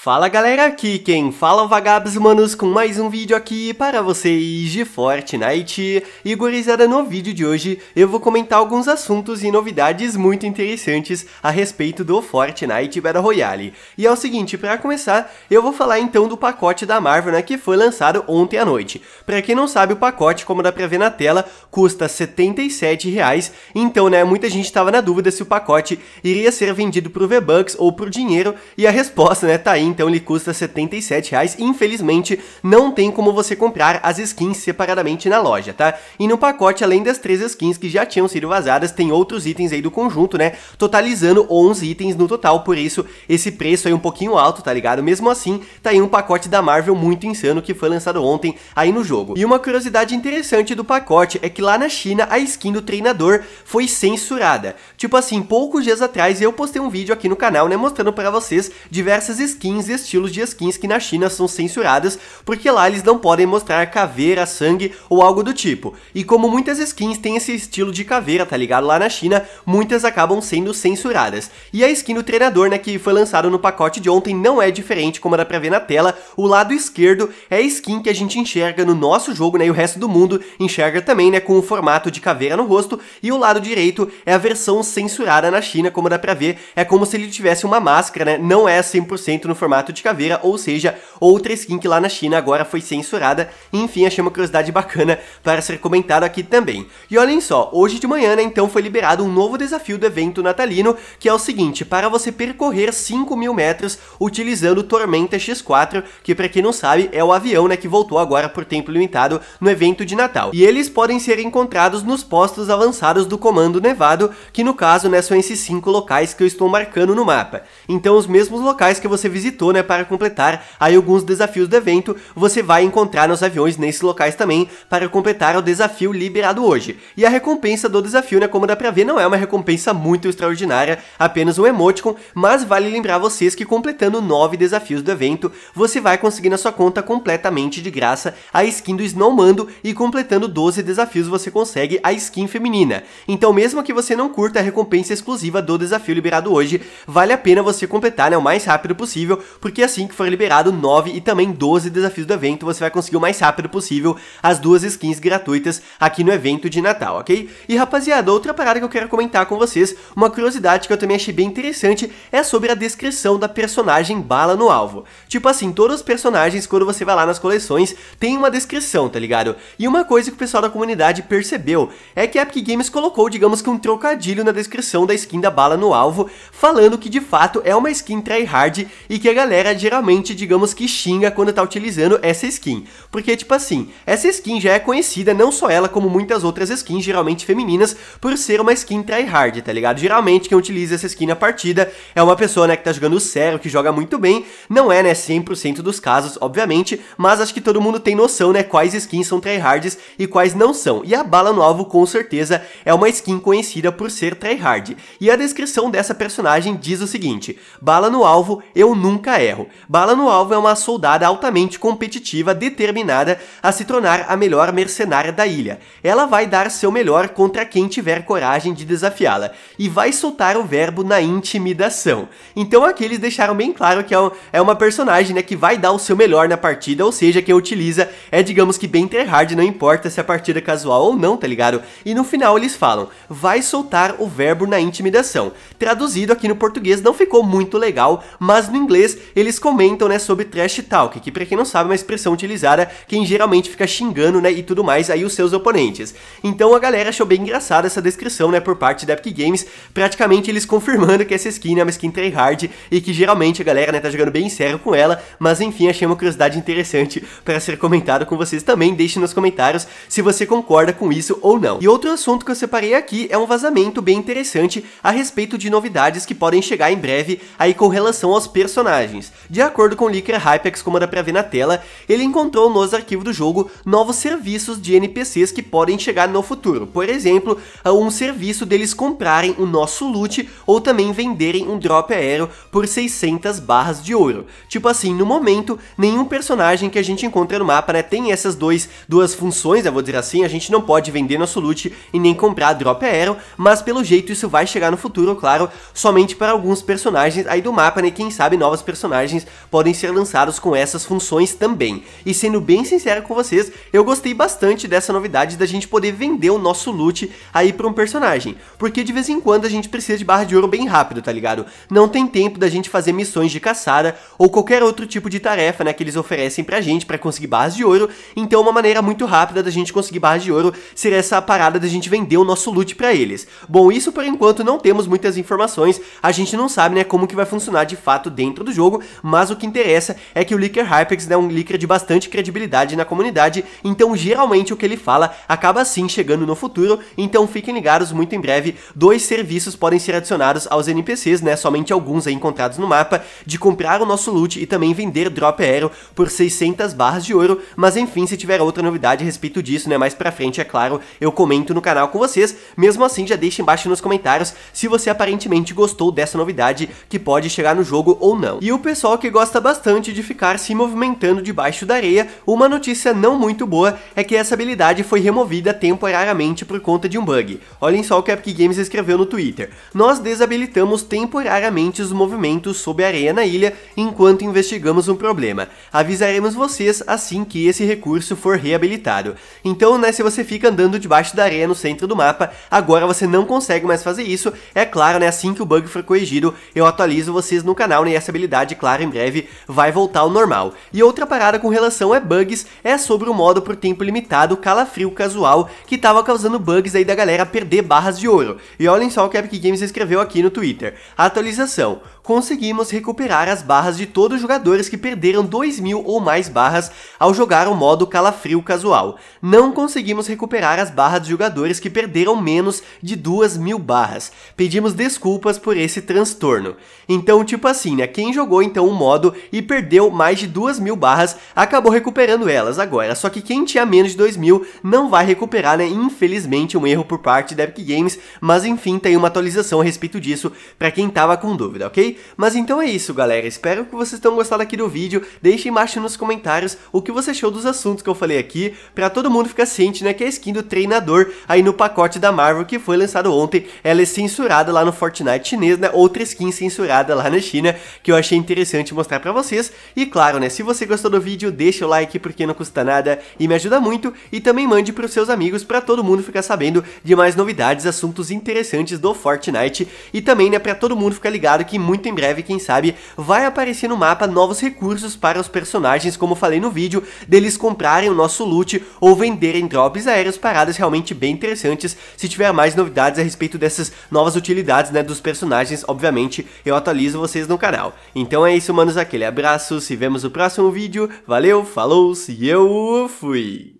Fala galera aqui, quem fala é vagabos manos com mais um vídeo aqui para vocês de Fortnite e gurizada no vídeo de hoje eu vou comentar alguns assuntos e novidades muito interessantes a respeito do Fortnite Battle Royale e é o seguinte, para começar eu vou falar então do pacote da Marvel né, que foi lançado ontem à noite para quem não sabe o pacote, como dá pra ver na tela custa R$ 77 reais, então né, muita gente estava na dúvida se o pacote iria ser vendido pro V-Bucks ou pro dinheiro e a resposta né, tá aí então ele custa R$ 77, reais, infelizmente não tem como você comprar as skins separadamente na loja, tá? E no pacote, além das três skins que já tinham sido vazadas, tem outros itens aí do conjunto, né? Totalizando 11 itens no total, por isso esse preço aí um pouquinho alto, tá ligado? Mesmo assim, tá aí um pacote da Marvel muito insano que foi lançado ontem aí no jogo. E uma curiosidade interessante do pacote é que lá na China a skin do treinador foi censurada. Tipo assim, poucos dias atrás eu postei um vídeo aqui no canal, né, mostrando para vocês diversas skins skins e estilos de skins que na China são censuradas, porque lá eles não podem mostrar caveira, sangue ou algo do tipo. E como muitas skins têm esse estilo de caveira, tá ligado? Lá na China, muitas acabam sendo censuradas. E a skin do treinador, né, que foi lançado no pacote de ontem, não é diferente, como dá pra ver na tela. O lado esquerdo é a skin que a gente enxerga no nosso jogo, né, e o resto do mundo enxerga também, né, com o formato de caveira no rosto. E o lado direito é a versão censurada na China, como dá pra ver. É como se ele tivesse uma máscara, né, não é 100% no formato formato de caveira, ou seja, outra skin que lá na China agora foi censurada, enfim, achei uma curiosidade bacana para ser comentado aqui também. E olhem só, hoje de manhã, né, então foi liberado um novo desafio do evento natalino, que é o seguinte, para você percorrer 5 mil metros utilizando Tormenta X4, que para quem não sabe é o avião, né, que voltou agora por tempo limitado no evento de Natal. E eles podem ser encontrados nos postos avançados do Comando Nevado, que no caso, né, são esses cinco locais que eu estou marcando no mapa. Então os mesmos locais que você visitou citou, né, para completar aí alguns desafios do evento, você vai encontrar nos aviões nesses locais também para completar o desafio liberado hoje. E a recompensa do desafio, né, como dá pra ver, não é uma recompensa muito extraordinária, apenas um emoticon, mas vale lembrar vocês que completando 9 desafios do evento, você vai conseguir na sua conta completamente de graça a skin do Snowmando e completando 12 desafios você consegue a skin feminina. Então mesmo que você não curta a recompensa exclusiva do desafio liberado hoje, vale a pena você completar né, o mais rápido possível, porque assim que for liberado 9 e também 12 desafios do evento, você vai conseguir o mais rápido possível as duas skins gratuitas aqui no evento de Natal, ok? E rapaziada, outra parada que eu quero comentar com vocês, uma curiosidade que eu também achei bem interessante, é sobre a descrição da personagem bala no alvo. Tipo assim, todos os personagens, quando você vai lá nas coleções, tem uma descrição, tá ligado? E uma coisa que o pessoal da comunidade percebeu é que a Epic Games colocou, digamos que um trocadilho na descrição da skin da bala no alvo, falando que de fato é uma skin tryhard e que a galera geralmente, digamos que xinga quando tá utilizando essa skin. Porque, tipo assim, essa skin já é conhecida, não só ela, como muitas outras skins, geralmente femininas, por ser uma skin tryhard, tá ligado? Geralmente quem utiliza essa skin na partida é uma pessoa, né, que tá jogando sério, que joga muito bem. Não é, né, 100% dos casos, obviamente, mas acho que todo mundo tem noção, né, quais skins são tryhards e quais não são. E a bala no alvo, com certeza, é uma skin conhecida por ser tryhard. E a descrição dessa personagem diz o seguinte, bala no alvo, eu nunca nunca erro. Bala no alvo é uma soldada altamente competitiva, determinada a se tornar a melhor mercenária da ilha. Ela vai dar seu melhor contra quem tiver coragem de desafiá-la, e vai soltar o verbo na intimidação. Então aqui eles deixaram bem claro que é, é uma personagem né, que vai dar o seu melhor na partida, ou seja, quem utiliza é, digamos que, bem hard, não importa se a partida é casual ou não, tá ligado? E no final eles falam, vai soltar o verbo na intimidação. Traduzido aqui no português não ficou muito legal, mas no inglês inglês, eles comentam, né, sobre trash talk, que para quem não sabe é uma expressão utilizada quem geralmente fica xingando, né, e tudo mais aí os seus oponentes. Então a galera achou bem engraçada essa descrição, né, por parte da Epic Games, praticamente eles confirmando que essa skin é uma skin tryhard e que geralmente a galera, né, tá jogando bem sério com ela, mas enfim, achei uma curiosidade interessante para ser comentado com vocês também, deixe nos comentários se você concorda com isso ou não. E outro assunto que eu separei aqui é um vazamento bem interessante a respeito de novidades que podem chegar em breve aí com relação aos personagens personagens. De acordo com o Licker Hypex, como dá pra ver na tela, ele encontrou nos arquivos do jogo novos serviços de NPCs que podem chegar no futuro. Por exemplo, um serviço deles comprarem o nosso loot ou também venderem um drop aéreo por 600 barras de ouro. Tipo assim, no momento, nenhum personagem que a gente encontra no mapa né, tem essas dois, duas funções, eu vou dizer assim, a gente não pode vender nosso loot e nem comprar drop aéreo, mas pelo jeito isso vai chegar no futuro, claro, somente para alguns personagens aí do mapa, né, quem sabe novas personagens podem ser lançados com essas funções também. E sendo bem sincero com vocês, eu gostei bastante dessa novidade da gente poder vender o nosso loot aí para um personagem, porque de vez em quando a gente precisa de barra de ouro bem rápido, tá ligado? Não tem tempo da gente fazer missões de caçada ou qualquer outro tipo de tarefa, né, que eles oferecem pra gente para conseguir barras de ouro, então uma maneira muito rápida da gente conseguir barras de ouro seria essa parada da gente vender o nosso loot para eles. Bom, isso por enquanto não temos muitas informações, a gente não sabe, né, como que vai funcionar de fato dentro do jogo, mas o que interessa é que o Licker Hypex é um Licker de bastante credibilidade na comunidade, então geralmente o que ele fala acaba sim chegando no futuro, então fiquem ligados, muito em breve dois serviços podem ser adicionados aos NPCs, né, somente alguns aí encontrados no mapa, de comprar o nosso loot e também vender Drop Aero por 600 barras de ouro, mas enfim, se tiver outra novidade a respeito disso, né, mais pra frente, é claro, eu comento no canal com vocês, mesmo assim já deixe embaixo nos comentários se você aparentemente gostou dessa novidade que pode chegar no jogo ou não. E e o pessoal que gosta bastante de ficar se movimentando debaixo da areia, uma notícia não muito boa é que essa habilidade foi removida temporariamente por conta de um bug. Olhem só o que a Epic Games escreveu no Twitter. Nós desabilitamos temporariamente os movimentos sob areia na ilha enquanto investigamos um problema. Avisaremos vocês assim que esse recurso for reabilitado. Então, né, se você fica andando debaixo da areia no centro do mapa, agora você não consegue mais fazer isso. É claro, né, assim que o bug for corrigido, eu atualizo vocês no canal, né, essa habilidade cidade, claro, em breve vai voltar ao normal. E outra parada com relação a bugs é sobre o modo por tempo limitado calafrio casual que tava causando bugs aí da galera perder barras de ouro. E olhem só o que a Epic Games escreveu aqui no Twitter. Atualização conseguimos recuperar as barras de todos os jogadores que perderam 2 mil ou mais barras ao jogar o modo Calafrio Casual. Não conseguimos recuperar as barras de jogadores que perderam menos de 2 mil barras. Pedimos desculpas por esse transtorno. Então, tipo assim, né? Quem jogou então o modo e perdeu mais de 2 mil barras acabou recuperando elas agora. Só que quem tinha menos de 2 mil não vai recuperar, né? Infelizmente, um erro por parte da Epic Games. Mas enfim, tem uma atualização a respeito disso para quem tava com dúvida, ok? Mas então é isso, galera. Espero que vocês tenham gostado aqui do vídeo. Deixem embaixo nos comentários o que você achou dos assuntos que eu falei aqui, pra todo mundo ficar ciente, né, que a skin do treinador aí no pacote da Marvel que foi lançado ontem, ela é censurada lá no Fortnite chinês, né, outra skin censurada lá na China, que eu achei interessante mostrar pra vocês. E claro, né, se você gostou do vídeo, deixa o like porque não custa nada e me ajuda muito. E também mande pros seus amigos pra todo mundo ficar sabendo de mais novidades, assuntos interessantes do Fortnite. E também, né, pra todo mundo ficar ligado que muito em breve, quem sabe, vai aparecer no mapa novos recursos para os personagens, como falei no vídeo, deles comprarem o nosso loot ou venderem drops aéreos, paradas realmente bem interessantes. Se tiver mais novidades a respeito dessas novas utilidades, né, dos personagens, obviamente, eu atualizo vocês no canal. Então é isso, manos, aquele abraço, se vemos no próximo vídeo, valeu, falou, se eu fui!